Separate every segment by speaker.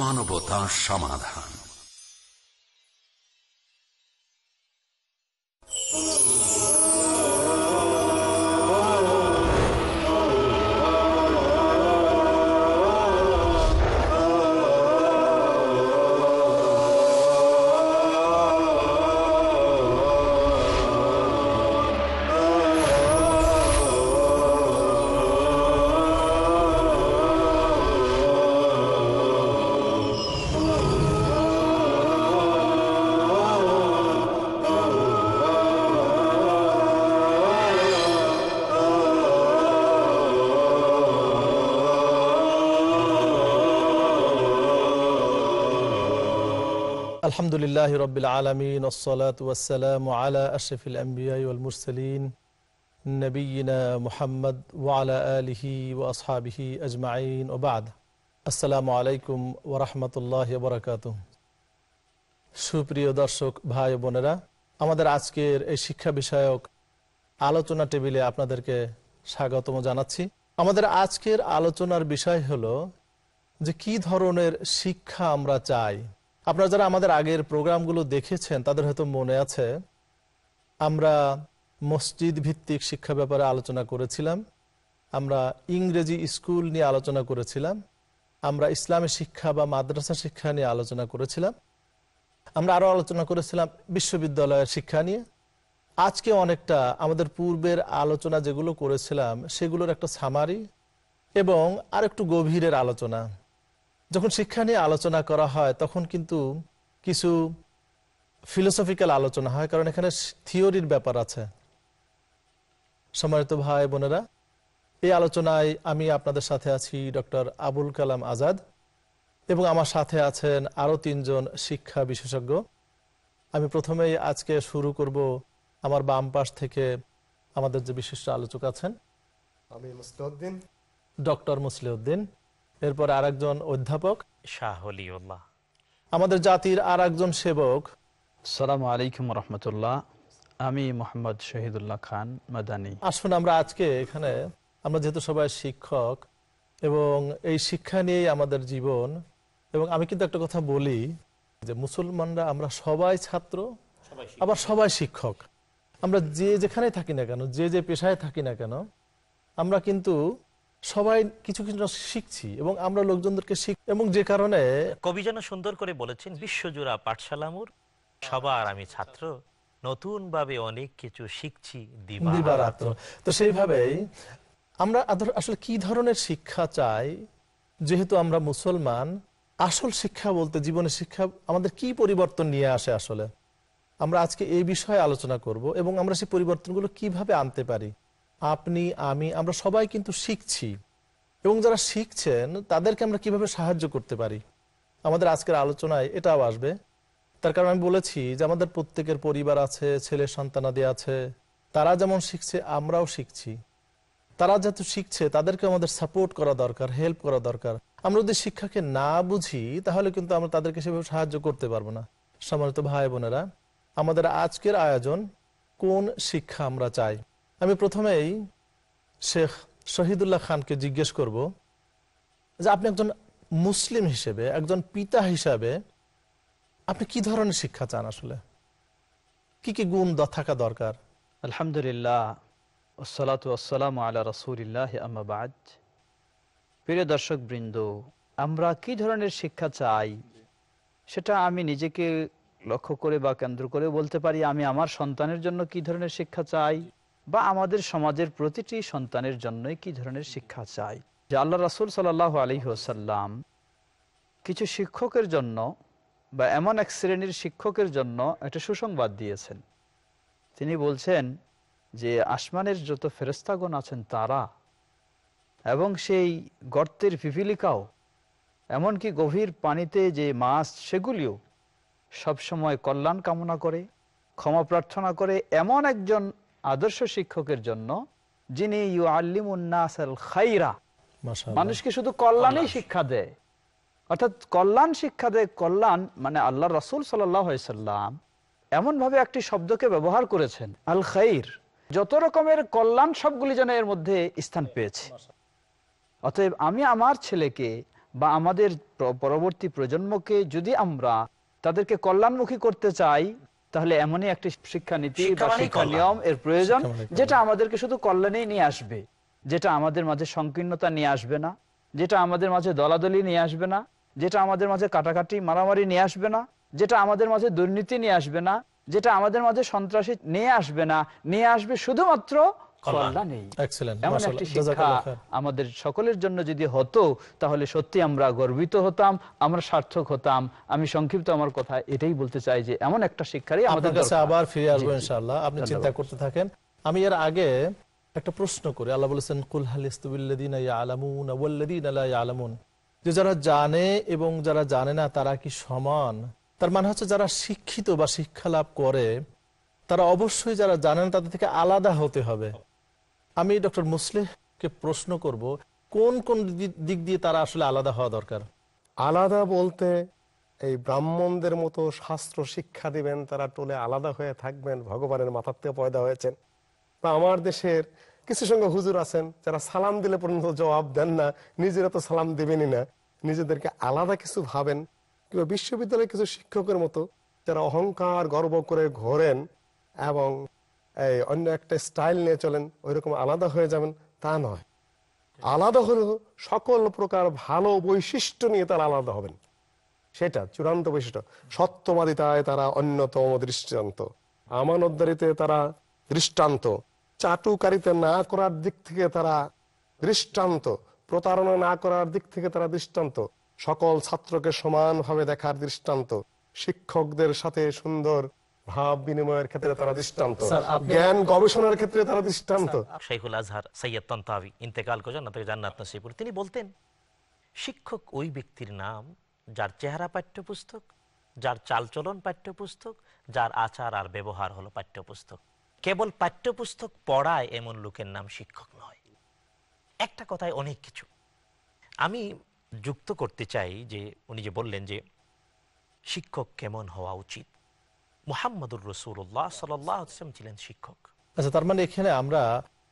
Speaker 1: মানবতা সমাধান
Speaker 2: আলহামদুলিল্লাহ রবিল আলমিন ওসলাতাম আলা আশফিল আম্বিয়াল মুরসলিন নবীনা মুহাম্মদ ওয়ালা আলহি ও আসহাবিহি আজমাইন ওবাদ আসসালামু আলাইকুম ওরহমতুল্লাহ বরকাত সুপ্রিয় দর্শক ভাই বোনেরা আমাদের আজকের এই শিক্ষা বিষয়ক আলোচনা টেবিলে আপনাদেরকে স্বাগতম জানাচ্ছি আমাদের আজকের আলোচনার বিষয় হলো যে কি ধরনের শিক্ষা আমরা চাই আপনারা যারা আমাদের আগের প্রোগ্রামগুলো দেখেছেন তাদের হয়তো মনে আছে আমরা মসজিদ ভিত্তিক শিক্ষা ব্যাপারে আলোচনা করেছিলাম আমরা ইংরেজি স্কুল নিয়ে আলোচনা করেছিলাম আমরা ইসলামী শিক্ষা বা মাদ্রাসা শিক্ষা নিয়ে আলোচনা করেছিলাম আমরা আরও আলোচনা করেছিলাম বিশ্ববিদ্যালয়ের শিক্ষা নিয়ে আজকে অনেকটা আমাদের পূর্বের আলোচনা যেগুলো করেছিলাম সেগুলোর একটা সামারি এবং আর একটু গভীরের আলোচনা যখন শিক্ষা নিয়ে আলোচনা করা হয় তখন কিন্তু কিছু ফিলোসফিক্যাল আলোচনা হয় কারণ এখানে থিওরির ব্যাপার আছে সম্মানিত ভাই বোনেরা এই আলোচনায় আমি আপনাদের সাথে আছি ডক্টর আবুল কালাম আজাদ এবং আমার সাথে আছেন আরও তিনজন শিক্ষা বিশেষজ্ঞ আমি প্রথমেই আজকে শুরু করব আমার বাম পাশ থেকে আমাদের যে বিশিষ্ট আলোচক আছেন আমি মুসলিউদ্দিন ডক্টর মুসলিউদ্দিন এরপর আরেকজন অধ্যাপক
Speaker 3: শাহলিউল্লাহ
Speaker 2: আমাদের জাতির
Speaker 4: আর একজন সেবক সালাম আলাইকুম রহমতুল্লাহ আমি মোহাম্মদ শহীদুল্লাহ খান মাদানী
Speaker 2: আসুন আমরা আজকে এখানে আমরা যেহেতু সবাই শিক্ষক এবং এই শিক্ষা নিয়েই আমাদের জীবন এবং আমি কিন্তু একটা কথা বলি যে মুসলমানরা আমরা সবাই ছাত্র আবার সবাই শিক্ষক আমরা যে যেখানে থাকি না কেন যে যে পেশায় থাকি না কেন আমরা কিন্তু সবাই কিছু কিছু শিখছি এবং আমরা লোকজনদেরকে শিখ এবং যে কারণে
Speaker 3: কবি যেন সুন্দর করে বলেছেন বিশ্বজোড়া পাঠশালামুর সবার আমি ছাত্র নতুন ভাবে অনেক কিছু শিখছি দিবারাত্র
Speaker 2: তো সেইভাবেই আমরা আসলে কি ধরনের শিক্ষা চাই যেহেতু আমরা মুসলমান আসল শিক্ষা বলতে জীবনের শিক্ষা আমাদের কি পরিবর্তন নিয়ে আসে আসলে আমরা আজকে এই বিষয়ে আলোচনা করব এবং আমরা সেই পরিবর্তনগুলো কিভাবে আনতে পারি আপনি আমি আমরা সবাই কিন্তু শিখছি এবং যারা শিখছেন তাদেরকে আমরা কিভাবে সাহায্য করতে পারি আমাদের আজকের আলোচনায় এটাও আসবে তার কারণ আমি বলেছি যে আমাদের প্রত্যেকের পরিবার আছে ছেলে সন্তানাদি আছে তারা যেমন শিখছে আমরাও শিখছি তারা যেহেতু শিখছে তাদেরকে আমাদের সাপোর্ট করা দরকার হেল্প করা দরকার আমরা যদি শিক্ষাকে না বুঝি তাহলে কিন্তু আমরা তাদেরকে সেভাবে সাহায্য করতে পারবো না সম্মানিত ভাই বোনেরা আমাদের আজকের আয়োজন কোন শিক্ষা আমরা চাই আমি প্রথমেই শেখ শহীদুল্লাহ খানকে জিজ্ঞেস করব যে আপনি একজন মুসলিম হিসেবে একজন পিতা হিসাবে আপনি কি ধরনের শিক্ষা চান আসলে
Speaker 4: কি কি গুণ থাকা দরকার আলহামদুলিল্লাহ ওসালাতু আল্লাহ রসুলিল্লাহ আমাবাজ প্রিয় দর্শক বৃন্দ আমরা কি ধরনের শিক্ষা চাই সেটা আমি নিজেকে লক্ষ্য করে বা কেন্দ্র করে বলতে পারি আমি আমার সন্তানের জন্য কি ধরনের শিক্ষা চাই বা আমাদের সমাজের প্রতিটি সন্তানের জন্যই কি ধরনের শিক্ষা চাই যে আল্লাহ রাসুল সাল্লাহ আলী কিছু শিক্ষকের জন্য বা এমন এক শ্রেণীর শিক্ষকের জন্য একটা সুসংবাদ দিয়েছেন তিনি বলছেন যে আসমানের যত ফেরস্তাগণ আছেন তারা এবং সেই গর্তের পিপিলিকাও এমনকি গভীর পানিতে যে মাছ সেগুলিও সবসময় কল্যাণ কামনা করে ক্ষমা প্রার্থনা করে এমন একজন আদর্শ শিক্ষকের জন্য যিনি ইউ আল্লিম খাইরা মানুষকে শুধু কল্যাণই শিক্ষা দেয় অর্থাৎ কল্যাণ শিক্ষা দেয় কল্যাণ মানে আল্লাহ রসুল সাল্লাম এমন ভাবে একটি শব্দকে ব্যবহার করেছেন আল খাইর যত রকমের কল্যাণ সবগুলি যেন এর মধ্যে স্থান পেয়েছে অতএব আমি আমার ছেলেকে বা আমাদের পরবর্তী প্রজন্মকে যদি আমরা তাদেরকে কল্যাণমুখী করতে চাই তাহলে এমনই একটি শিক্ষানীতি বা শিক্ষা মানে নিয়ম এর প্রয়োজন মানে যেটা আমাদেরকে শুধু কল্যাণেই নিয়ে আসবে যেটা আমাদের মাঝে সংকীর্ণতা নিয়ে আসবে না যেটা আমাদের মাঝে দলাদলি নিয়ে আসবে না যেটা আমাদের মাঝে কাটাকাটি মারামারি নিয়ে আসবে না যেটা আমাদের মাঝে দুর্নীতি নিয়ে আসবে না যেটা আমাদের মাঝে সন্ত্রাসী নিয়ে আসবে না নিয়ে আসবে শুধুমাত্র আমাদের সকলের জন্য যদি হতো তাহলে সত্যি আমরা গর্বিত হতাম আমরা সার্থক হতাম আমি সংক্ষিপ্ত আমার কথা এটাই বলতে চাই যে এমন একটা শিক্ষারই আমাদের কাছে আবার ফিরে আসবো ইনশাল্লাহ আপনি চিন্তা
Speaker 2: করতে থাকেন আমি এর আগে একটা প্রশ্ন করি আল্লাহ বলেছেন যে যারা জানে এবং যারা জানে না তারা কি সমান তার মানে হচ্ছে যারা শিক্ষিত বা শিক্ষা লাভ করে তারা অবশ্যই যারা জানে না তাদের থেকে আলাদা হতে হবে আমি ডক্টর মুসলেহকে প্রশ্ন করব কোন কোন
Speaker 5: দিক দিয়ে তারা আসলে আলাদা হওয়া দরকার আলাদা বলতে এই ব্রাহ্মণদের মতো শাস্ত্র শিক্ষা দিবেন তারা টোলে আলাদা হয়ে থাকবেন ভগবানের মাথার থেকে পয়দা হয়েছেন বা আমার দেশের কিছু সঙ্গে হুজুর আছেন যারা সালাম দিলে পর্যন্ত জবাব দেন না নিজেরা তো সালাম দেবেনই না নিজেদেরকে আলাদা কিছু ভাবেন কিংবা বিশ্ববিদ্যালয়ের কিছু শিক্ষকের মতো যারা অহংকার গর্ব করে ঘোরেন এবং অন্য একটা স্টাইল নিয়ে চলেন ওইরকম আলাদা হয়ে যাবেন তা নয় আলাদা হলেও সকল প্রকার ভালো বৈশিষ্ট্য নিয়ে তারা আলাদা হবেন সেটা চূড়ান্ত বৈশিষ্ট্য সত্যবাদিতায় তারা অন্যতম দৃষ্টান্ত আমানতদারিতে তারা দৃষ্টান্ত চাটুকারিতে না করার দিক থেকে তারা দৃষ্টান্ত প্রতারণা না করার দিক থেকে তারা দৃষ্টান্ত সকল ছাত্রকে সমানভাবে দেখার দৃষ্টান্ত শিক্ষকদের সাথে সুন্দর ভাব বিনিময়ের ক্ষেত্রে তারা দৃষ্টান্ত জ্ঞান গবেষণার ক্ষেত্রে তারা দৃষ্টান্ত
Speaker 3: শেখুল আজহার সৈয়দ তন্তাবি ইন্তেকাল করেন তাকে জান্নাত নসিবুর তিনি বলতেন শিক্ষক ওই ব্যক্তির নাম যার চেহারা পাঠ্যপুস্তক যার চালচলন পাঠ্যপুস্তক যার আচার আর ব্যবহার হলো পাঠ্যপুস্তক কেবল পাঠ্যপুস্তক পড়ায় এমন লোকের নাম শিক্ষক নয় একটা কথায় অনেক কিছু আমি যুক্ত করতে চাই যে উনি যে বললেন যে শিক্ষক কেমন হওয়া উচিত মোহাম্মদুর রসুল্লাহ সাল্লাম ছিলেন শিক্ষক
Speaker 2: আচ্ছা তার মানে এখানে আমরা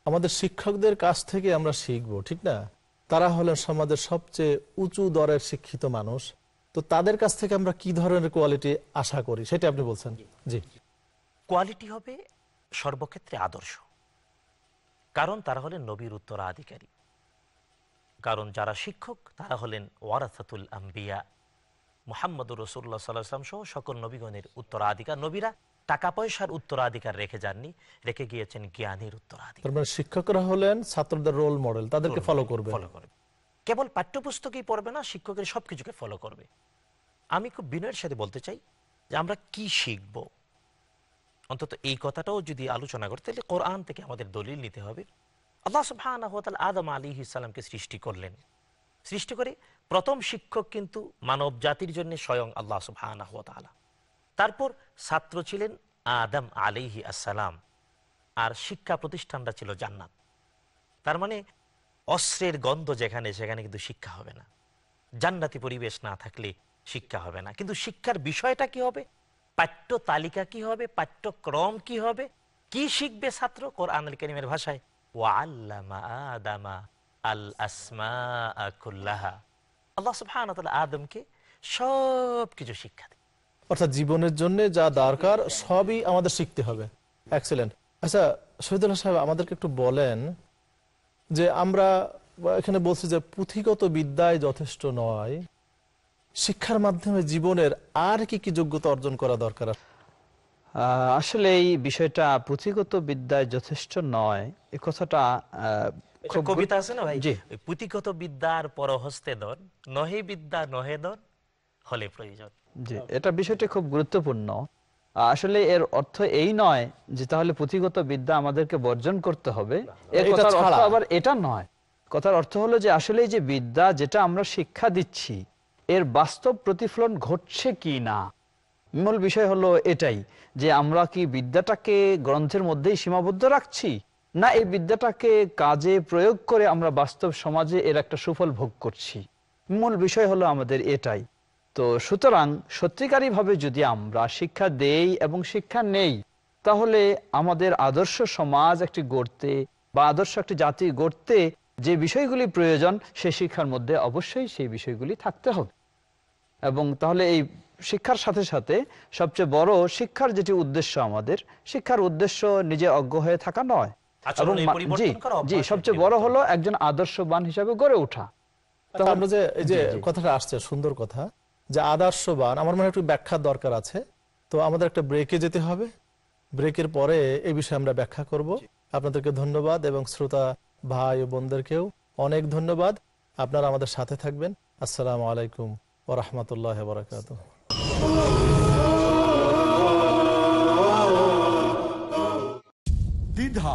Speaker 2: আমাদের শিক্ষকদের কাছ থেকে আমরা শিখবো ঠিক না তারা হলেন সমাজের সবচেয়ে উঁচু দরের শিক্ষিত মানুষ তো তাদের কাছ থেকে আমরা কি ধরনের কোয়ালিটি আশা করি সেটা আপনি বলছেন জি
Speaker 3: কোয়ালিটি হবে সর্বক্ষেত্রে আদর্শ কারণ তারা হলেন নবীর উত্তরাধিকারী কারণ যারা শিক্ষক তারা হলেন ওয়ারাসাতুল আম্বিয়া মোহাম্মদুর রসুল্লাহ সাল্লাহ আসলাম সহ সকল নবীগণের উত্তরাধিকার নবীরা টাকা পয়সার উত্তরাধিকার রেখে যাননি রেখে গিয়েছেন জ্ঞানীর
Speaker 2: উত্তরাধিকার মানে শিক্ষকরা হলেন ছাত্রদের রোল মডেল তাদেরকে ফলো করবে ফলো
Speaker 3: করবে কেবল পাঠ্যপুস্তকেই পড়বে না শিক্ষকের সব কিছুকে ফলো করবে আমি খুব বিনয়ের সাথে বলতে চাই যে আমরা কি শিখব অন্তত এই কথাটাও যদি আলোচনা করতে তাহলে কোরআন থেকে আমাদের দলিল নিতে হবে আল্লাহ সুবাহ আদম আলী ইসালামকে সৃষ্টি করলেন সৃষ্টি করে প্রথম শিক্ষক কিন্তু মানব জাতির জন্য স্বয়ং আল্লাহ সুবাহ তারপর ছাত্র ছিলেন আদম আলিহি আসসালাম আর শিক্ষা প্রতিষ্ঠানটা ছিল জান্নাত তার মানে অস্ত্রের গন্ধ যেখানে সেখানে কিন্তু শিক্ষা হবে না জান্নাতি পরিবেশ না থাকলে শিক্ষা হবে না কিন্তু শিক্ষার বিষয়টা কি হবে পাঠ্য তালিকা কি হবে পাঠ্যক্রম কি হবে কি শিখবে ছাত্র আনল কেনিমের ভাষায় ওয়া আল্লামা আদামা আল আসমা আল্লাহা আল্লাহ সুবহান আদমকে সব কিছু শিক্ষা দেয়
Speaker 2: অর্থাৎ জীবনের জন্য যা দরকার সবই আমাদের শিখতে হবে এক্সেলেন্ট আচ্ছা শহীদুল্লাহ সাহেব আমাদেরকে একটু বলেন যে আমরা এখানে বলছি যে পুঁথিগত বিদ্যায় যথেষ্ট নয় শিক্ষার মাধ্যমে জীবনের আর কি কি যোগ্যতা
Speaker 4: অর্জন করা দরকার আসলে এই বিষয়টা পুঁথিগত বিদ্যায় যথেষ্ট নয় এ কথাটা কবিতা আছে না ভাই
Speaker 3: পুঁথিগত বিদ্যার পরহস্তে দন নহে বিদ্যা নহে দন হলে প্রয়োজন
Speaker 4: জি এটা বিষয়টি খুব গুরুত্বপূর্ণ আসলে এর অর্থ এই নয় যে তাহলে পুঁথিগত বিদ্যা আমাদেরকে বর্জন করতে হবে কথার অর্থ আবার এটা নয় কথার অর্থ হলো যে আসলে যে বিদ্যা যেটা আমরা শিক্ষা দিচ্ছি এর বাস্তব প্রতিফলন ঘটছে কি না মূল বিষয় হলো এটাই যে আমরা কি বিদ্যাটাকে গ্রন্থের মধ্যেই সীমাবদ্ধ রাখছি না এই বিদ্যাটাকে কাজে প্রয়োগ করে আমরা বাস্তব সমাজে এর একটা সুফল ভোগ করছি মূল বিষয় হলো আমাদের এটাই তো সুতরাং ভাবে যদি আমরা শিক্ষা দেই এবং শিক্ষা নেই তাহলে আমাদের আদর্শ সমাজ একটি গড়তে বা আদর্শ একটি জাতি গড়তে যে বিষয়গুলি প্রয়োজন সে শিক্ষার মধ্যে অবশ্যই সেই বিষয়গুলি থাকতে হবে এবং তাহলে এই শিক্ষার সাথে সাথে সবচেয়ে বড় শিক্ষার যেটি উদ্দেশ্য আমাদের শিক্ষার উদ্দেশ্য নিজে অজ্ঞ হয়ে থাকা নয় সবচেয়ে বড় হলো একজন আদর্শবান হিসাবে গড়ে ওঠা
Speaker 1: যে এই যে
Speaker 2: কথাটা আসছে সুন্দর কথা যে আদর্শবান আমার মনে একটু ব্যাখ্যা দরকার আছে তো আমাদের একটা ব্রেকে যেতে হবে ব্রেকের পরে এই বিষয়ে আমরা ব্যাখ্যা করব আপনাদেরকে ধন্যবাদ এবং শ্রোতা ভাই ও বোনদেরকেও অনেক ধন্যবাদ আপনারা আমাদের সাথে থাকবেন আসসালামু আলাইকুম ওরহমতুল্লাহ বরাকাত
Speaker 1: দ্বিধা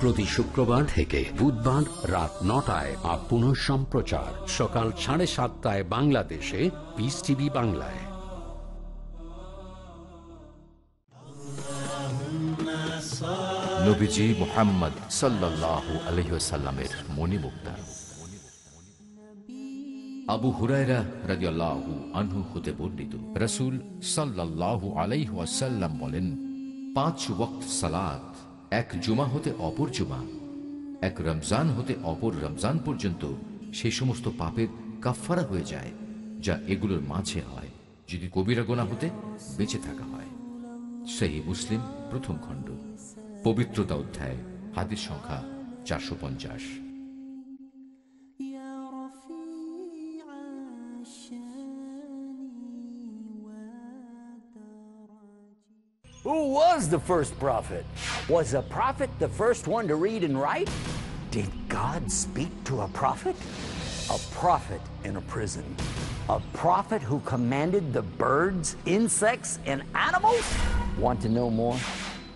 Speaker 1: প্রতি শুক্রবার থেকে বুধবার রাত নটায় আর পুনঃ সম্প্রচার সকাল সাড়ে সাতটায় বাংলাদেশে পিস টিভি বাংলায় নবীজি মোহাম্মদ সাল্লাহ আলহিসাল্লামের আবু বলেন পাঁচ ওক্ত সালাদ এক জুমা হতে অপর জুমা এক রমজান হতে অপর রমজান পর্যন্ত সেই সমস্ত পাপের কাফফারা হয়ে যায় যা এগুলোর মাঝে হয় যদি কবিরা গোনা হতে বেঁচে থাকা হয় সেই মুসলিম প্রথম খণ্ড পবিত্রতা অধ্যায় হাতের সংখ্যা চারশো পঞ্চাশ Who was the first prophet? Was a prophet the first one to read and write? Did God speak to a prophet? A prophet in a prison. A prophet who commanded the birds, insects, and animals? Want to know more?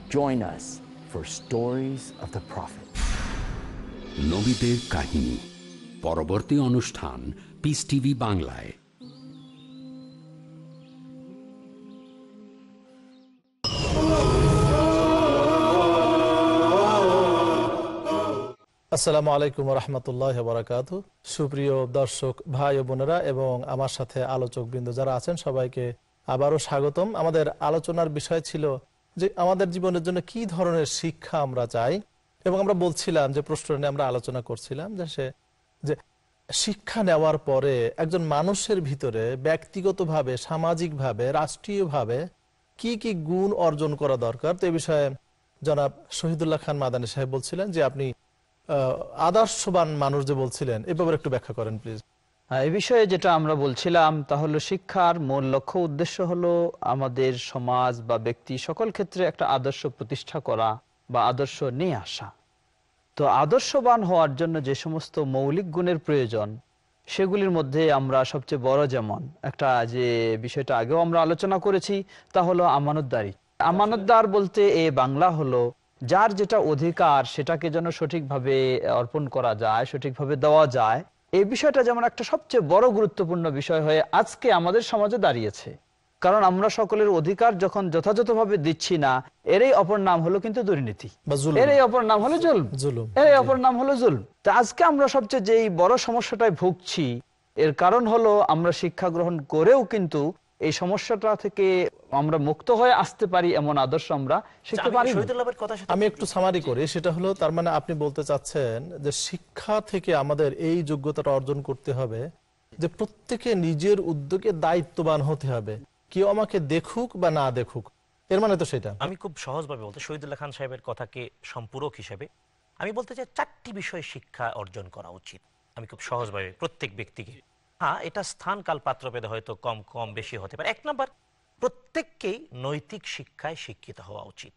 Speaker 1: Join us for Stories of the Prophet. নবীদের কাহিনী পরবর্তী Anushthan, piece TV Bangladesh.
Speaker 2: আসসালামু আলাইকুম রহমতুল্লাহ বরাকাত সুপ্রিয় দর্শক ভাই বোনেরা এবং আমার সাথে আলোচক বৃন্দ যারা আছেন সবাইকে আবারও স্বাগতম আমাদের আলোচনার বিষয় ছিল যে আমাদের জীবনের জন্য কি ধরনের শিক্ষা আমরা চাই এবং আমরা বলছিলাম যে প্রশ্ন নিয়ে আমরা আলোচনা করছিলাম যে সে যে শিক্ষা নেওয়ার পরে একজন মানুষের ভিতরে ব্যক্তিগতভাবে সামাজিকভাবে রাষ্ট্রীয়ভাবে কি কি গুণ অর্জন করা দরকার তো এ বিষয়ে জনাব শহীদুল্লাহ খান মাদানী সাহেব বলছিলেন যে আপনি আদর্শবান
Speaker 4: মানুষ যে বলছিলেন এ ব্যাপারে একটু ব্যাখ্যা করেন প্লিজ হ্যাঁ, এ বিষয়ে যেটা আমরা বলছিলাম তাহলে শিক্ষার মূল লক্ষ্য উদ্দেশ্য হলো আমাদের সমাজ বা ব্যক্তি সকল ক্ষেত্রে একটা আদর্শ প্রতিষ্ঠা করা বা আদর্শ নিয়ে আসা তো আদর্শবান হওয়ার জন্য যে সমস্ত মৌলিক গুণের প্রয়োজন সেগুলির মধ্যে আমরা সবচেয়ে বড় যেমন একটা যে বিষয়টা আগেও আমরা আলোচনা করেছি তা হলো আমানতদারি আমানতদার বলতে এ বাংলা হলো যার যেটা অধিকার সেটাকে যেন সঠিকভাবে অর্পণ করা যায় সঠিকভাবে দেওয়া যায় এই বিষয়টা যেমন একটা সবচেয়ে বড় গুরুত্বপূর্ণ বিষয় হয়ে আজকে আমাদের সমাজে দাঁড়িয়েছে কারণ আমরা সকলের অধিকার যখন যথাযথভাবে দিচ্ছি না এরই অপর নাম হলো কিন্তু দুর্নীতি এরই অপর নাম হলো জুলুম এরই অপর নাম হলো জুল তো আজকে আমরা সবচেয়ে যেই বড় সমস্যাটায় ভুগছি এর কারণ হলো আমরা শিক্ষা গ্রহণ করেও কিন্তু এই সমস্যাটা থেকে আমরা মুক্ত হয়ে আসতে পারি এমন আদর্শ আমরা শিখতে পারি আমি একটু সামারি করি সেটা হলো তার মানে আপনি বলতে চাচ্ছেন যে শিক্ষা
Speaker 2: থেকে আমাদের এই যোগ্যতাটা অর্জন করতে হবে যে প্রত্যেকে নিজের উদ্যোগে দায়িত্ববান হতে হবে কেউ আমাকে দেখুক বা না দেখুক এর মানে তো সেটা
Speaker 3: আমি খুব সহজভাবে বলতে শহীদুল্লাহ খান সাহেবের কথাকে সম্পূরক হিসেবে আমি বলতে চাই চারটি বিষয়ে শিক্ষা অর্জন করা উচিত আমি খুব সহজভাবে প্রত্যেক ব্যক্তিকে হ্যাঁ এটা স্থান কাল পাত্রভেদে হয়তো কম কম বেশি হতে পারে এক নম্বর প্রত্যেককেই নৈতিক শিক্ষায় শিক্ষিত হওয়া উচিত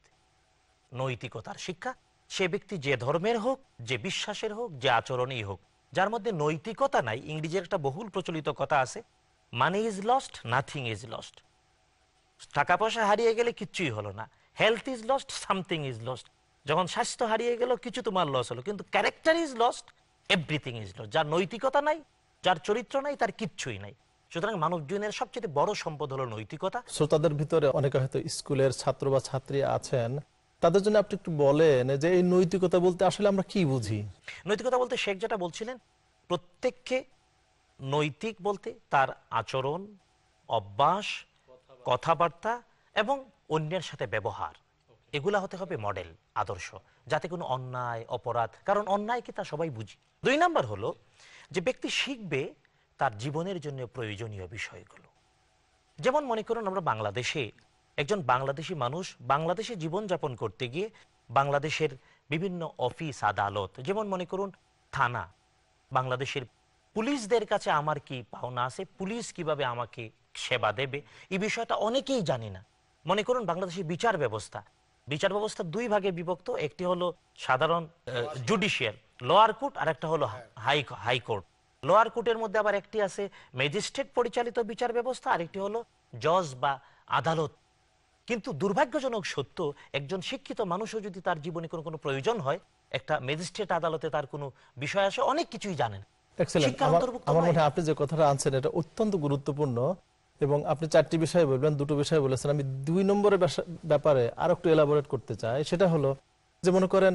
Speaker 3: নৈতিকতার শিক্ষা সে ব্যক্তি যে ধর্মের হোক যে বিশ্বাসের হোক যে আচরণেই হোক যার মধ্যে নৈতিকতা নাই ইংরেজির একটা বহুল প্রচলিত কথা আছে money is lost nothing is lost টাকা পয়সা হারিয়ে গেলে কিচ্ছুই হলো না health is lost something is lost যখন স্বাস্থ্য হারিয়ে গেল কিছু তোমার লস হলো কিন্তু character is lost everything is lost যার নৈতিকতা নাই যার চরিত্র নাই তার কিচ্ছুই নাই সুতরাং মানব জীবনের সবচেয়ে বড় সম্পদ হলো নৈতিকতা
Speaker 2: শ্রোতাদের ভিতরে অনেকে হয়তো স্কুলের ছাত্র বা ছাত্রী আছেন তাদের জন্য আপনি একটু বলেন যে এই নৈতিকতা বলতে আসলে আমরা কি বুঝি
Speaker 3: নৈতিকতা বলতে শেখ যেটা বলছিলেন প্রত্যেককে নৈতিক বলতে তার আচরণ অভ্যাস কথাবার্তা এবং অন্যের সাথে ব্যবহার এগুলা হতে হবে মডেল আদর্শ যাতে কোনো অন্যায় অপরাধ কারণ অন্যায়কে তা সবাই বুঝি দুই নাম্বার হলো যে ব্যক্তি শিখবে তার জীবনের জন্য প্রয়োজনীয় বিষয়গুলো যেমন মনে করুন আমরা বাংলাদেশে একজন বাংলাদেশি মানুষ বাংলাদেশে জীবনযাপন করতে গিয়ে বাংলাদেশের বিভিন্ন অফিস আদালত যেমন মনে করুন থানা বাংলাদেশের পুলিশদের কাছে আমার কি পাওনা আছে পুলিশ কিভাবে আমাকে সেবা দেবে এই বিষয়টা অনেকেই জানি না মনে করুন বাংলাদেশের বিচার ব্যবস্থা বিচার ব্যবস্থা দুই ভাগে বিভক্ত একটি হলো সাধারণ জুডিশিয়াল লোয়ার কোর্ট আর একটা হলো হাই হাইকোর্ট লোয়ার কোর্টের মধ্যে আবার একটি আছে ম্যাজিস্ট্রেট পরিচালিত বিচার ব্যবস্থা আরেকটি হলো জজ বা আদালত কিন্তু দুর্ভাগ্যজনক সত্য একজন শিক্ষিত মানুষও যদি তার জীবনে কোনো কোনো প্রয়োজন হয় একটা ম্যাজিস্ট্রেট আদালতে তার কোনো বিষয় আসে অনেক কিছুই জানেন
Speaker 2: আমার মনে আপনি যে কথাটা আনছেন এটা অত্যন্ত গুরুত্বপূর্ণ এবং আপনি চারটি বিষয় বলবেন দুটো বিষয় বলেছেন আমি দুই নম্বরের ব্যাপারে আর একটু এলাবোরেট করতে চাই সেটা হলো যে মনে করেন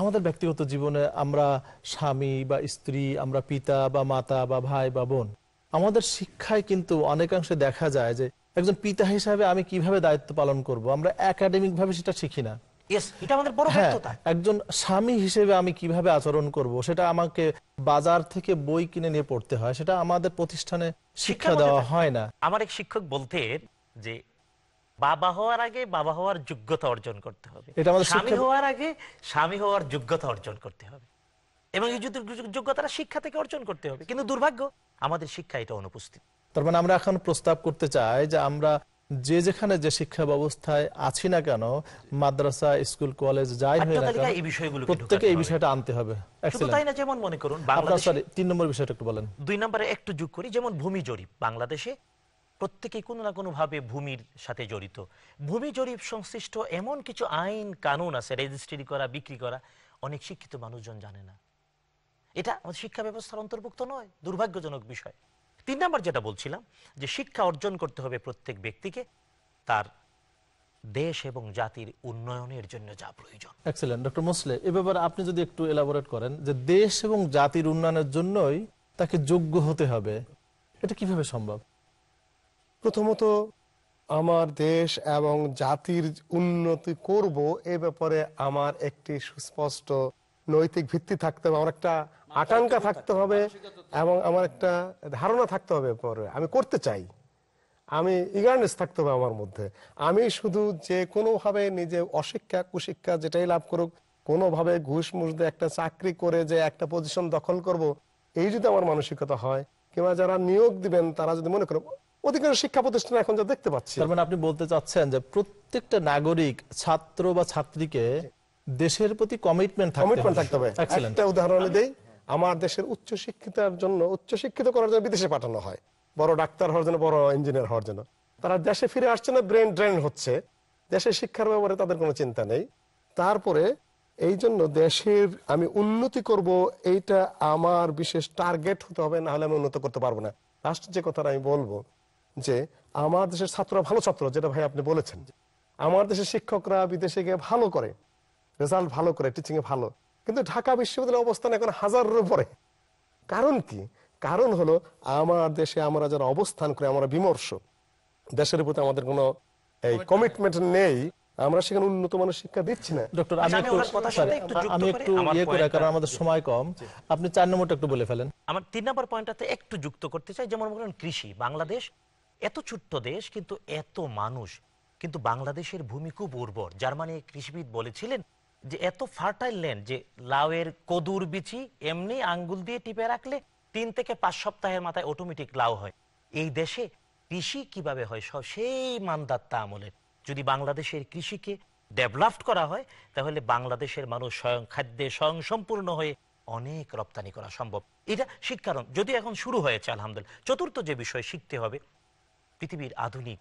Speaker 2: আমাদের ব্যক্তিগত জীবনে আমরা স্বামী বা স্ত্রী আমরা পিতা বা মাতা বা ভাই বা বোন আমাদের শিক্ষায় কিন্তু অনেকাংশে দেখা যায় যে একজন পিতা হিসাবে আমি কিভাবে দায়িত্ব পালন করব। আমরা একাডেমিক ভাবে সেটা শিখি না হ্যাঁ, একজন স্বামী হিসেবে আমি কিভাবে আচরণ করব। সেটা আমাকে বাজার থেকে বই কিনে নিয়ে পড়তে হয় সেটা আমাদের প্রতিষ্ঠানে শিক্ষা দেওয়া
Speaker 3: হয় না আমার এক শিক্ষক বলতে যে বাবা হওয়ার আগে বাবা হওয়ার যোগ্যতা অর্জন করতে হবে স্বামী হওয়ার আগে স্বামী হওয়ার যোগ্যতা অর্জন করতে হবে এবং এই যোগ্যতাটা শিক্ষা থেকে অর্জন করতে হবে কিন্তু দুর্ভাগ্য আমাদের শিক্ষা এটা অনুপস্থিত
Speaker 2: তার মানে আমরা এখন প্রস্তাব করতে চাই যে আমরা যে যেখানে যে শিক্ষা ব্যবস্থায় আছি না কেন মাদ্রাসা স্কুল কলেজ যাই হয়ে প্রত্যেকে এই বিষয়টা আনতে হবে তাই না
Speaker 3: যেমন মনে করুন বাংলাদেশ
Speaker 2: তিন নম্বর বিষয়টা একটু বলেন
Speaker 3: দুই নম্বরে একটু যোগ করি যেমন ভূমি জরিপ বাংলাদেশে প্রত্যেকেই কোনো না কোনোভাবে ভূমির সাথে জড়িত ভূমি জরিপ সংশ্লিষ্ট এমন কিছু আইন কানুন আছে রেজিস্ট্রি করা বিক্রি করা অনেক শিক্ষিত মানুষজন জানে না এটা আমাদের শিক্ষা ব্যবস্থার অন্তর্ভুক্ত নয় দুর্ভাগ্যজনক বিষয় তিন নম্বর যেটা বলছিলাম যে শিক্ষা অর্জন করতে হবে প্রত্যেক ব্যক্তিকে তার দেশ এবং জাতির উন্নয়নের জন্য যা প্রয়োজন
Speaker 2: এক্সেলেন্ট ডক্টর মোসলে এ ব্যাপারে আপনি যদি একটু এলাবোরেট করেন যে দেশ এবং জাতির উন্নয়নের জন্যই তাকে যোগ্য হতে হবে এটা কিভাবে সম্ভব
Speaker 5: প্রথমত আমার দেশ এবং জাতির উন্নতি করব এ ব্যাপারে আমার একটি সুস্পষ্ট নৈতিক ভিত্তি থাকতে হবে আমার একটা আকাঙ্ক্ষা থাকতে হবে এবং আমার একটা ধারণা থাকতে হবে পরে আমি করতে চাই আমি ইগারনেস থাকতে হবে আমার মধ্যে আমি শুধু যে কোনোভাবে নিজে অশিক্ষা কুশিক্ষা যেটাই লাভ করুক কোনোভাবে ঘুষ মুসদে একটা চাকরি করে যে একটা পজিশন দখল করব এই যদি আমার মানসিকতা হয় কিংবা যারা নিয়োগ দিবেন তারা যদি মনে করো অধিকাংশ শিক্ষা প্রতিষ্ঠান এখন যা দেখতে পাচ্ছি তার
Speaker 2: মানে আপনি বলতে চাচ্ছেন যে প্রত্যেকটা নাগরিক ছাত্র বা
Speaker 5: ছাত্রীকে দেশের প্রতি কমিটমেন্ট কমিটমেন্ট থাকতে হবে একটা উদাহরণ দেই আমার দেশের উচ্চ শিক্ষিতার জন্য উচ্চ শিক্ষিত করার জন্য বিদেশে পাঠানো হয় বড় ডাক্তার হওয়ার জন্য বড় ইঞ্জিনিয়ার হওয়ার জন্য তারা দেশে ফিরে আসছে না ব্রেন ড্রেন হচ্ছে দেশের শিক্ষার ব্যাপারে তাদের কোনো চিন্তা নেই তারপরে এই জন্য দেশের আমি উন্নতি করব এইটা আমার বিশেষ টার্গেট হতে হবে না হলে আমি উন্নত করতে পারবো না লাস্ট যে কথাটা আমি বলবো যে আমার দেশের ছাত্ররা ভালো ছাত্র যেটা ভাই আপনি বলেছেন আমার দেশের শিক্ষকরা বিদেশে গিয়ে ভালো করে রেজাল্ট ভালো করে টিচিং এ ভালো কিন্তু ঢাকা বিশ্ববিদ্যালয়ের অবস্থান এখন হাজারের উপরে কারণ কি কারণ হলো আমার দেশে আমরা যারা অবস্থান করে আমরা বিমর্ষ দেশের প্রতি আমাদের কোনো এই কমিটমেন্ট নেই আমরা সেখানে উন্নত মানের শিক্ষা দিচ্ছি না ডক্টর
Speaker 2: আমি একটু আচ্ছা, আমি একটু ইয়ে করে কারণ আমাদের
Speaker 5: সময় কম আপনি চার
Speaker 2: নম্বরটা একটু বলে ফেলেন
Speaker 3: আমার তিন নম্বর পয়েন্টটাতে একটু যুক্ত করতে চাই যেমন বলেন কৃষি বাংলাদেশ এত ছোট্ট দেশ কিন্তু এত মানুষ কিন্তু বাংলাদেশের ভূমি খুব উর্বর জার্মানি কৃষিবিদ বলেছিলেন যে এত ফার্টাইল ল্যান্ড যে লাউয়ের কদুর বিচি এমনি আঙ্গুল দিয়ে টিপে রাখলে তিন থেকে পাঁচ সপ্তাহের মাথায় অটোমেটিক লাউ হয় এই দেশে কৃষি কিভাবে হয় সব সেই মানদাত্তা আমলের যদি বাংলাদেশের কৃষিকে ডেভেলপ করা হয় তাহলে বাংলাদেশের মানুষ স্বয়ং খাদ্যে স্বয়ং সম্পূর্ণ হয়ে অনেক রপ্তানি করা সম্ভব এটা শিক্ষারণ যদি এখন শুরু হয়েছে আলহামদুলিল্লাহ চতুর্থ যে বিষয় শিখতে হবে পৃথিবীর আধুনিক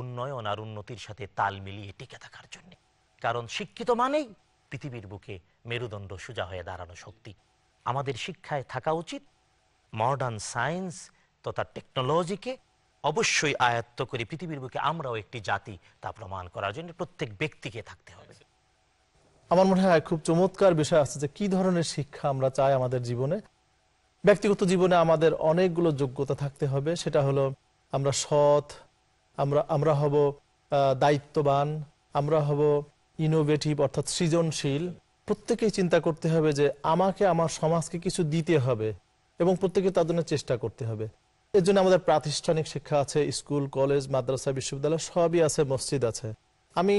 Speaker 3: উন্নয়ন আর উন্নতির সাথে তাল মিলিয়ে টিকে থাকার জন্য কারণ শিক্ষিত মানেই পৃথিবীর বুকে মেরুদণ্ড সোজা হয়ে দাঁড়ানো শক্তি আমাদের শিক্ষায় থাকা উচিত মডার্ন সায়েন্স তথা টেকনোলজিকে অবশ্যই আয়ত্ত করে পৃথিবীর বুকে আমরাও একটি জাতি তা প্রমাণ করার জন্য প্রত্যেক ব্যক্তিকে থাকতে হবে
Speaker 2: আমার মনে হয় খুব চমৎকার বিষয় আছে যে কি ধরনের শিক্ষা আমরা চাই আমাদের জীবনে ব্যক্তিগত জীবনে আমাদের অনেকগুলো যোগ্যতা থাকতে হবে সেটা হলো আমরা সৎ আমরা আমরা হব দায়িত্ববান আমরা হব ইনোভেটিভ অর্থাৎ সৃজনশীল প্রত্যেকেই চিন্তা করতে হবে যে আমাকে আমার সমাজকে কিছু দিতে হবে এবং প্রত্যেকে তার জন্য চেষ্টা করতে হবে এর জন্য আমাদের প্রাতিষ্ঠানিক শিক্ষা আছে স্কুল কলেজ মাদ্রাসা বিশ্ববিদ্যালয় সবই আছে মসজিদ আছে আমি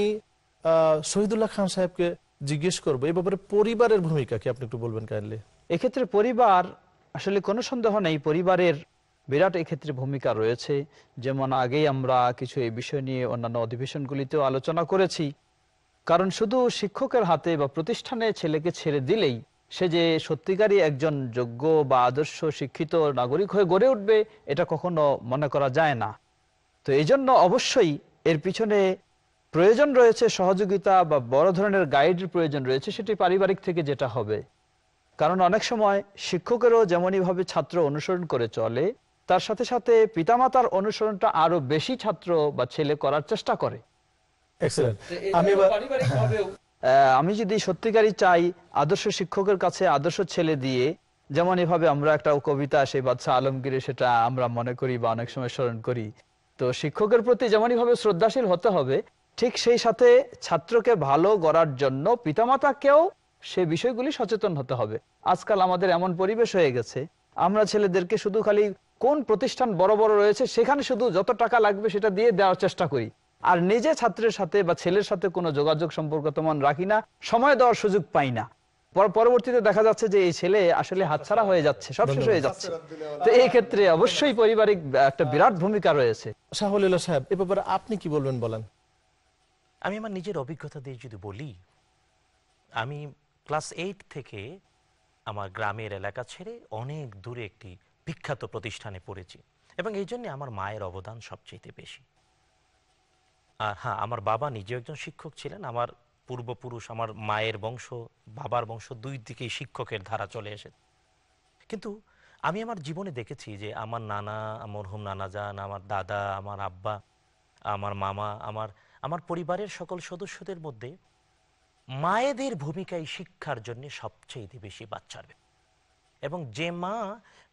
Speaker 2: শহীদুল্লাহ
Speaker 4: খান সাহেবকে জিজ্ঞেস করব এ ব্যাপারে পরিবারের ভূমিকা কি আপনি একটু বলবেন কাইন্ডলি এক্ষেত্রে পরিবার আসলে কোনো সন্দেহ নেই পরিবারের বিরাট ক্ষেত্রে ভূমিকা রয়েছে যেমন আগেই আমরা কিছু এই বিষয় নিয়ে অন্যান্য অধিবেশনগুলিতেও আলোচনা করেছি কারণ শুধু শিক্ষকের হাতে বা প্রতিষ্ঠানে ছেলেকে ছেড়ে দিলেই সে যে সত্যিকারই একজন যোগ্য বা আদর্শ শিক্ষিত নাগরিক হয়ে গড়ে উঠবে এটা কখনো মনে করা যায় না তো এই জন্য অবশ্যই এর পিছনে প্রয়োজন রয়েছে সহযোগিতা বা বড় ধরনের গাইডের প্রয়োজন রয়েছে সেটি পারিবারিক থেকে যেটা হবে কারণ অনেক সময় শিক্ষকেরও যেমনইভাবে ছাত্র অনুসরণ করে চলে তার সাথে সাথে পিতামাতার অনুসরণটা আরো বেশি ছাত্র বা ছেলে করার চেষ্টা করে আমি যদি সত্যিকারই চাই আদর্শ শিক্ষকের কাছে আদর্শ ছেলে দিয়ে যেমন এভাবে আমরা একটা কবিতা সেই বাচ্চা আলমগীরে সেটা আমরা মনে করি বা অনেক সময় স্মরণ করি তো শিক্ষকের প্রতি যেমনই ভাবে শ্রদ্ধাশীল হতে হবে ঠিক সেই সাথে ছাত্রকে ভালো গড়ার জন্য পিতামাতাকেও সে বিষয়গুলি সচেতন হতে হবে আজকাল আমাদের এমন পরিবেশ হয়ে গেছে আমরা ছেলেদেরকে শুধু খালি কোন প্রতিষ্ঠান বড় বড় রয়েছে সেখানে শুধু যত টাকা লাগবে সেটা দিয়ে দেওয়ার চেষ্টা করি আর নিজে ছাত্রের সাথে বা ছেলের সাথে কোনো যোগাযোগ সম্পর্ক তেমন রাখি না সময় দেওয়ার সুযোগ পাই না পরবর্তীতে দেখা যাচ্ছে যে এই ছেলে আসলে হাতছাড়া হয়ে যাচ্ছে সব শেষ হয়ে যাচ্ছে তো এই ক্ষেত্রে অবশ্যই পারিবারিক একটা বিরাট ভূমিকা রয়েছে শাহুল্লাহ সাহেব এ ব্যাপারে আপনি কি বলবেন বলেন
Speaker 3: আমি আমার নিজের অভিজ্ঞতা দিয়ে যদি বলি আমি ক্লাস এইট থেকে আমার গ্রামের এলাকা ছেড়ে অনেক দূরে একটি বিখ্যাত প্রতিষ্ঠানে পড়েছি এবং এই জন্যে আমার মায়ের অবদান সবচেয়ে বেশি আর হ্যাঁ আমার বাবা নিজে একজন শিক্ষক ছিলেন আমার পূর্বপুরুষ আমার মায়ের বংশ বাবার বংশ দুই দিকেই শিক্ষকের ধারা চলে এসে কিন্তু আমি আমার জীবনে দেখেছি যে আমার নানা মরহুম নানা যান আমার দাদা আমার আব্বা আমার মামা আমার আমার পরিবারের সকল সদস্যদের মধ্যে মায়েদের ভূমিকায় শিক্ষার জন্য সবচেয়ে বেশি বাচ্চার এবং যে মা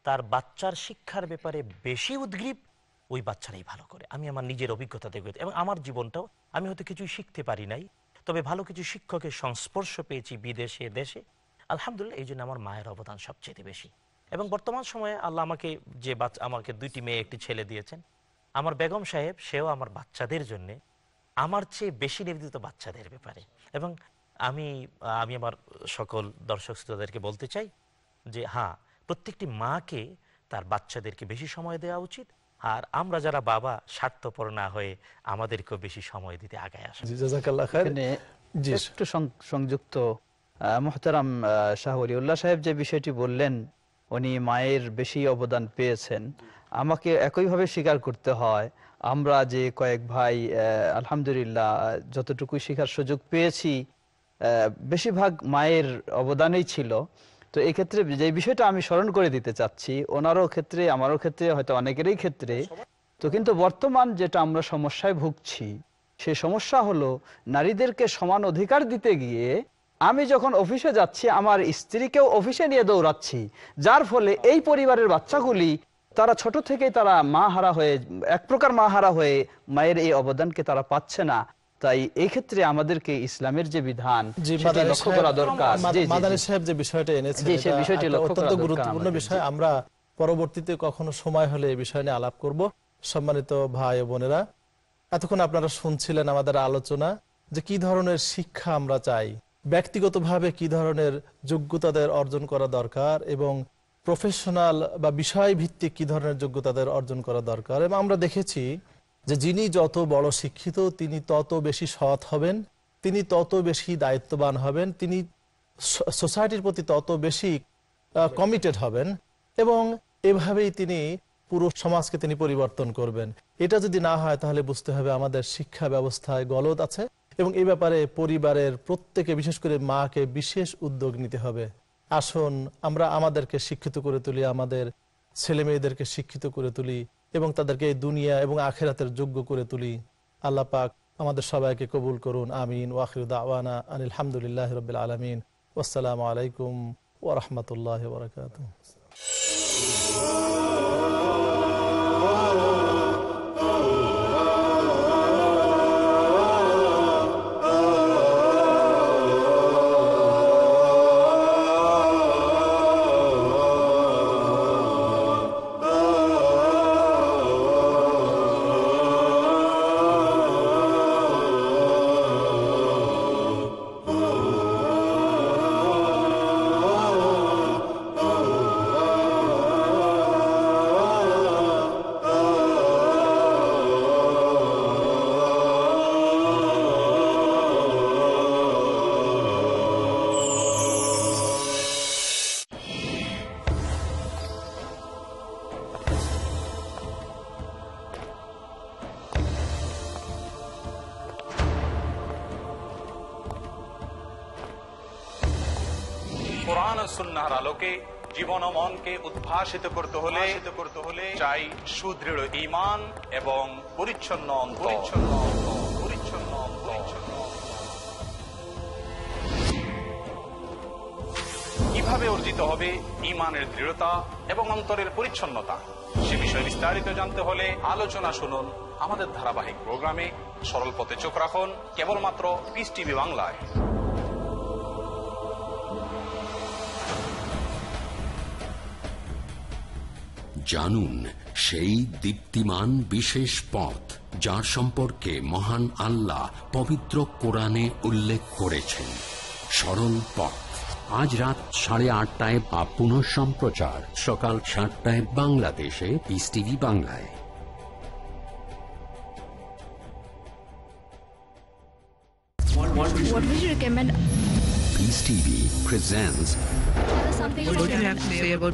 Speaker 3: তার বাচ্চার শিক্ষার ব্যাপারে বেশি উদ্গ্রীব ওই বাচ্চারাই ভালো করে আমি আমার নিজের অভিজ্ঞতা থেকে এবং আমার জীবনটাও আমি হয়তো কিছুই শিখতে পারি নাই তবে ভালো কিছু শিক্ষকের সংস্পর্শ পেয়েছি বিদেশে দেশে আলহামদুলিল্লাহ এই জন্য আমার মায়ের অবদান সবচেয়ে বেশি এবং বর্তমান সময়ে আল্লাহ আমাকে যে বাচ্চা আমাকে দুইটি মেয়ে একটি ছেলে দিয়েছেন আমার বেগম সাহেব সেও আমার বাচ্চাদের জন্য আমার চেয়ে বেশি নিবেদিত বাচ্চাদের ব্যাপারে এবং আমি আমি আমার সকল দর্শক শ্রোতাদেরকে বলতে চাই যে হ্যাঁ প্রত্যেকটি মাকে তার বাচ্চাদেরকে বেশি সময় দেওয়া উচিত আর আমরা যারা বাবা স্বার্থপর না হয়ে আমাদেরকেও বেশি সময় দিতে আগায় আসবো
Speaker 4: সংযুক্ত মোহতারাম শাহ উল্লাহ সাহেব যে বিষয়টি বললেন উনি মায়ের বেশি অবদান পেয়েছেন আমাকে একইভাবে স্বীকার করতে হয় আমরা যে কয়েক ভাই আলহামদুলিল্লাহ যতটুকুই শিখার সুযোগ পেয়েছি বেশিরভাগ মায়ের অবদানেই ছিল তো এই ক্ষেত্রে যে বিষয়টা আমি স্মরণ করে দিতে চাচ্ছি ওনারও ক্ষেত্রে আমারও ক্ষেত্রে হয়তো অনেকেরই ক্ষেত্রে তো কিন্তু বর্তমান যেটা আমরা সমস্যায় ভুগছি সে সমস্যা হলো নারীদেরকে সমান অধিকার দিতে গিয়ে আমি যখন অফিসে যাচ্ছি আমার স্ত্রীকেও অফিসে নিয়ে দৌড়াচ্ছি যার ফলে এই পরিবারের বাচ্চাগুলি তারা ছোট থেকেই তারা মা হারা হয়ে এক প্রকার মা হারা হয়ে মায়ের এই অবদানকে তারা পাচ্ছে না তাই এই ক্ষেত্রে আমাদেরকে ইসলামের যে বিধান
Speaker 2: আমরা পরবর্তীতে কখনো সময় হলে এই বিষয় নিয়ে আলাপ করব সম্মানিত ভাই বোনেরা এতক্ষণ আপনারা শুনছিলেন আমাদের আলোচনা যে কি ধরনের শিক্ষা আমরা চাই ব্যক্তিগতভাবে কি ধরনের যোগ্যতাদের অর্জন করা দরকার এবং প্রফেশনাল বা বিষয় ভিত্তিক কি ধরনের যোগ্যতাদের অর্জন করা দরকার এবং আমরা দেখেছি যে যিনি যত বড় শিক্ষিত তিনি তত বেশি সৎ হবেন তিনি তত বেশি দায়িত্ববান হবেন তিনি সোসাইটির প্রতি তত বেশি কমিটেড হবেন এবং এভাবেই তিনি পুরো সমাজকে তিনি পরিবর্তন করবেন এটা যদি না হয় তাহলে বুঝতে হবে আমাদের শিক্ষা ব্যবস্থায় গলদ আছে এবং এই ব্যাপারে পরিবারের প্রত্যেকে বিশেষ করে মাকে বিশেষ উদ্যোগ নিতে হবে আসুন আমরা আমাদেরকে শিক্ষিত করে তুলি আমাদের ছেলে মেয়েদেরকে শিক্ষিত করে তুলি এবং তাদেরকে এই দুনিয়া এবং আখেরাতের যোগ্য করে তুলি আল্লাহ পাক আমাদের সবাইকে কবুল করুন আমিন ওয়াখিরুদ্দা আনিলামদুলিল্লাহ আনিল রবিল আলমিন আসসালামু আলাইকুম ওরহমতুল্লাহ বরকাত সুন্নাহর আলোকে জীবন ও মনকে উদ্ভাসিত করতে হলে করতে হলে চাই সুদৃঢ় ইমান এবং পরিচ্ছন্ন পরিচ্ছন্ন পরিচ্ছন্ন অর্জিত হবে দৃঢ়তা এবং অন্তরের পরিচ্ছন্নতা সে বিষয়ে বিস্তারিত জানতে হলে আলোচনা শুনুন আমাদের ধারাবাহিক প্রোগ্রামে সরল পথে চোখ রাখুন কেবলমাত্র পিস টিভি বাংলায়
Speaker 1: জানুন সেই দীপ্তিমান বিশেষ পথ যার সম্পর্কে মহান আল্লাহ পবিত্র কোরআনে উল্লেখ করেছেন সরল পথ আজ রাত সাড়ে আটটায় বা পুনঃ সম্প্রচার সকাল সাতটায় বাংলাদেশে ইস টিভি বাংলায়
Speaker 3: What would you recommend?
Speaker 1: Peace TV presents. What you have to say about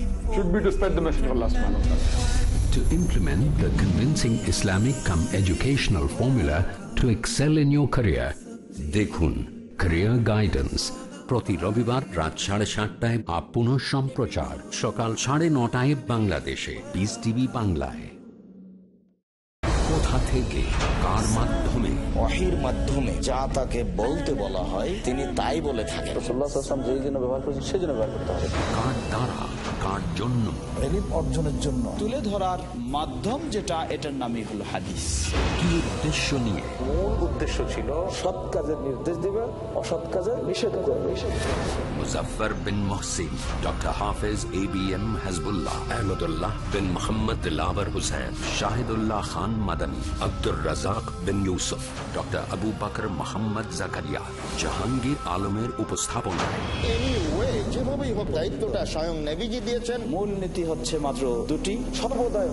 Speaker 1: should be to spread the message of Allah subhanahu wa ta'ala. To implement the convincing Islamic come educational formula to excel in your career, dekhun career guidance প্রতি রবিবার রাত সাড়ে সাতটায় up পুনঃ সম্প্রচার সকাল সাড়ে নটায় বাংলাদেশে বিস টিভি বাংলায় কোথা থেকে
Speaker 4: কার মাধ্যমে অহির মাধ্যমে যা তাকে বলতে বলা হয় তিনি তাই বলে থাকেন ব্যবহার করছেন সেজন্য ব্যবহার করতে হবে কার
Speaker 1: দ্বারা কার জন্য অর্জনের জন্য তুলে
Speaker 4: ধরার মাধ্যম যেটা এটার নামই হলো হাদিস
Speaker 1: কি উদ্দেশ্য নিয়ে
Speaker 4: মূল উদ্দেশ্য ছিল সৎ কাজের নির্দেশ দিবে অসৎ কাজের নিষেধ
Speaker 1: করবে বিন Mohsin doctor Hafez A B M bin Mohammad Shahidullah Khan Abdur bin doctor Abu Mohammad Jahangir আলমের উপস্থাপনায়
Speaker 5: যেভাবেই হোক দায়িত্বটা স্বয়ং নেভিজি দিয়েছেন মূল নীতি হচ্ছে
Speaker 4: মাত্র দুটি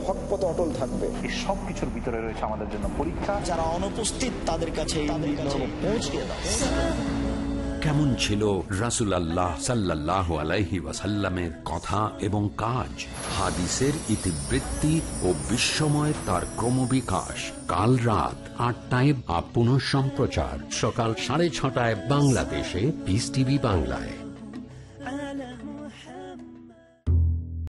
Speaker 4: হক পথ অটল থাকবে এই ভিতরে রয়েছে আমাদের জন্য পরীক্ষা
Speaker 3: যারা অনুপস্থিত তাদের কাছে
Speaker 1: কেমন ছিল রাসুল আল্লাহ সাল্লাহ আলাইহি ওয়াসাল্লামের কথা এবং কাজ হাদিসের ইতিবৃত্তি ও বিশ্বময় তার ক্রমবিকাশ কাল রাত আটটায় বা সম্প্রচার সকাল সাড়ে ছটায় বাংলাদেশে পিস টিভি বাংলায়